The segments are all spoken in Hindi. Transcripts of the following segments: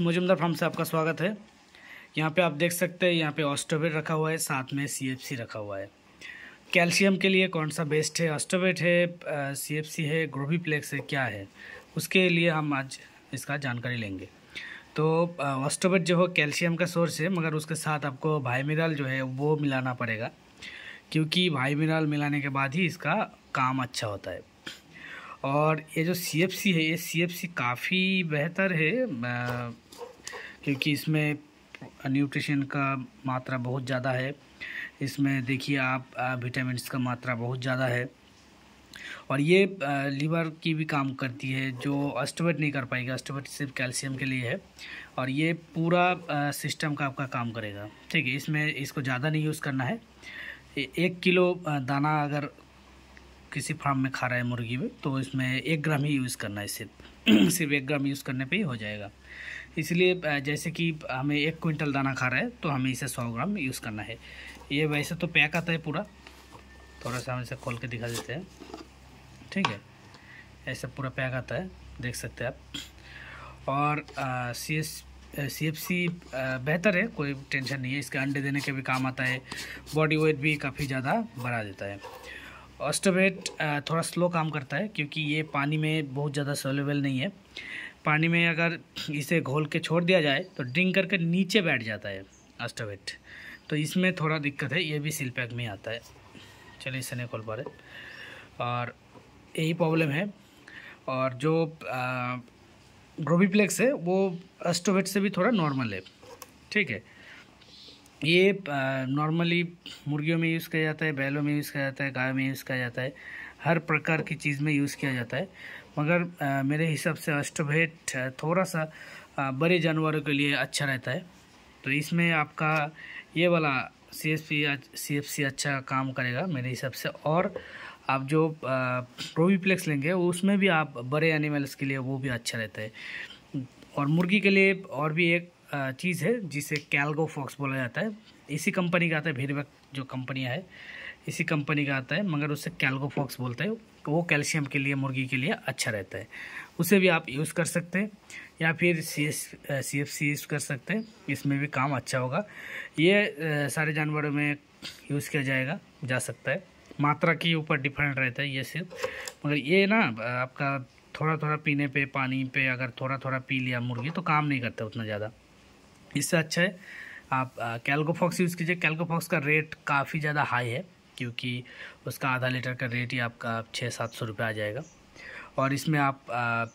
मजुमदार फार्म से आपका स्वागत है यहाँ पे आप देख सकते हैं यहाँ पे ऑस्टोबेट रखा हुआ है साथ में सीएफसी रखा हुआ है कैल्शियम के लिए कौन सा बेस्ट है ऑस्टोबेट है सीएफसी है प्लेक्स है क्या है उसके लिए हम आज इसका जानकारी लेंगे तो ऑस्टोबेट जो हो कैल्शियम का सोर्स है मगर उसके साथ आपको भाईमिराल जो है वो मिलाना पड़ेगा क्योंकि भाईमिराल मिलाने के बाद ही इसका काम अच्छा होता है और ये जो सी है ये सी काफ़ी बेहतर है क्योंकि इसमें न्यूट्रिशन का मात्रा बहुत ज़्यादा है इसमें देखिए आप विटामिन का मात्रा बहुत ज़्यादा है और ये लीवर की भी काम करती है जो अस्टवेट नहीं कर पाएगा अस्टोवेट सिर्फ कैल्शियम के लिए है और ये पूरा सिस्टम का आपका काम करेगा ठीक है इसमें इसको ज़्यादा नहीं यूज़ करना है एक किलो दाना अगर किसी फार्म में खा रहा है मुर्गी में तो इसमें एक ग्राम ही यूज़ करना है सिर्फ सिर्फ एक ग्राम यूज़ करने पे ही हो जाएगा इसलिए जैसे कि हमें एक क्विंटल दाना खा रहा है तो हमें इसे सौ ग्राम यूज़ करना है ये वैसे तो पैक आता है पूरा थोड़ा सा हम इसे खोल के दिखा देते हैं ठीक है ऐसा पूरा पैक आता है देख सकते हैं आप और सी एस सी एफ सी बेहतर है कोई टेंशन नहीं है इसके अंडे देने के भी काम आता है बॉडी वेट भी काफ़ी ज़्यादा बढ़ा देता है ऑस्टोबेट थोड़ा स्लो काम करता है क्योंकि ये पानी में बहुत ज़्यादा सोलेबल नहीं है पानी में अगर इसे घोल के छोड़ दिया जाए तो ड्रिंक करके नीचे बैठ जाता है ऑस्टोबेट तो इसमें थोड़ा दिक्कत है ये भी सील पैक में आता है चलिए इसे नहीं खोल पा रहे और यही प्रॉब्लम है और जो ग्रोबीप्लेक्स है वो ऑस्टोबेट से भी थोड़ा नॉर्मल है ठीक है ये नॉर्मली मुर्गियों में यूज़ किया जाता है बैलों में यूज़ किया जाता है गाय में यूज़ किया जाता है हर प्रकार की चीज़ में यूज़ किया जाता है मगर मेरे हिसाब से अष्टभेट थोड़ा सा बड़े जानवरों के लिए अच्छा रहता है तो इसमें आपका ये वाला सी एफ सी एफ सी अच्छा काम करेगा मेरे हिसाब से और आप जो प्रोविप्लेक्स लेंगे उसमें भी आप बड़े एनिमल्स के लिए वो भी अच्छा रहता है और मुर्गी के लिए और भी एक चीज़ है जिसे कैलगो फॉक्स बोला जाता है इसी कंपनी का आता है भीरबक जो कंपनियाँ है इसी कंपनी का आता है मगर उससे कैलगो फॉक्स बोलते हैं वो कैल्शियम के लिए मुर्गी के लिए अच्छा रहता है उसे भी आप यूज़ कर सकते हैं या फिर C S C F C use कर सकते हैं इसमें भी काम अच्छा होगा ये सारे जानवरों में यूज़ किया जाएगा जा सकता है मात्रा के ऊपर डिफरेंट रहता है ये सिर्फ मगर ये ना आपका थोड़ा थोड़ा पीने पे पानी पे अगर थोड़ा थोड़ा पी लिया मुर्गी तो काम नहीं करता उतना ज़्यादा इससे अच्छा है आप कैलकोफॉक्स यूज़ कीजिए कैलकोफॉक्स का रेट काफ़ी ज़्यादा हाई है क्योंकि उसका आधा लीटर का रेट ही आपका छः सात सौ रुपये आ जाएगा और इसमें आप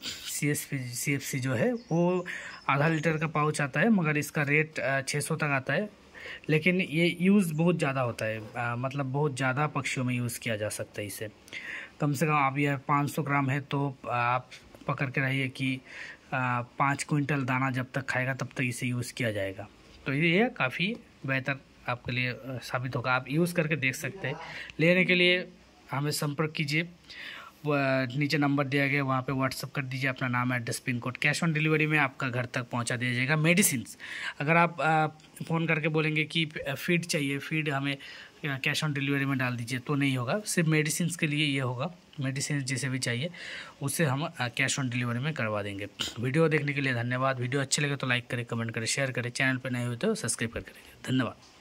C S P C F C जो है वो आधा लीटर का पाउच आता है मगर इसका रेट छः सौ तक आता है लेकिन ये यूज़ बहुत ज़्यादा होता है आ, मतलब बहुत ज़्यादा पक्षियों में यूज़ किया जा सकता है इसे कम से कम आप यह पाँच सौ ग्राम है तो आप पकड़ के रहिए कि पाँच क्विंटल दाना जब तक खाएगा तब तक इसे यूज़ किया जाएगा तो ये काफ़ी बेहतर आपके लिए साबित होगा आप यूज़ करके देख सकते हैं लेने के लिए हमें संपर्क कीजिए नीचे नंबर दिया गया वहाँ पे व्हाट्सअप कर दीजिए अपना नाम address pin code cash on delivery में आपका घर तक पहुँचा दिया जाएगा मेडिसिन अगर आप फ़ोन करके बोलेंगे कि फीड चाहिए फीड हमें कैश ऑन डिलीवरी में डाल दीजिए तो नहीं होगा सिर्फ मेडिसिन के लिए ये होगा मेडिसिन जिसे भी चाहिए उसे हम कैश ऑन डिलीवरी में करवा देंगे वीडियो देखने के लिए धन्यवाद वीडियो अच्छे लगे तो लाइक करें कमेंट करें शेयर करें चैनल पर नए हुए तो सब्सक्राइब कर करेंगे धन्यवाद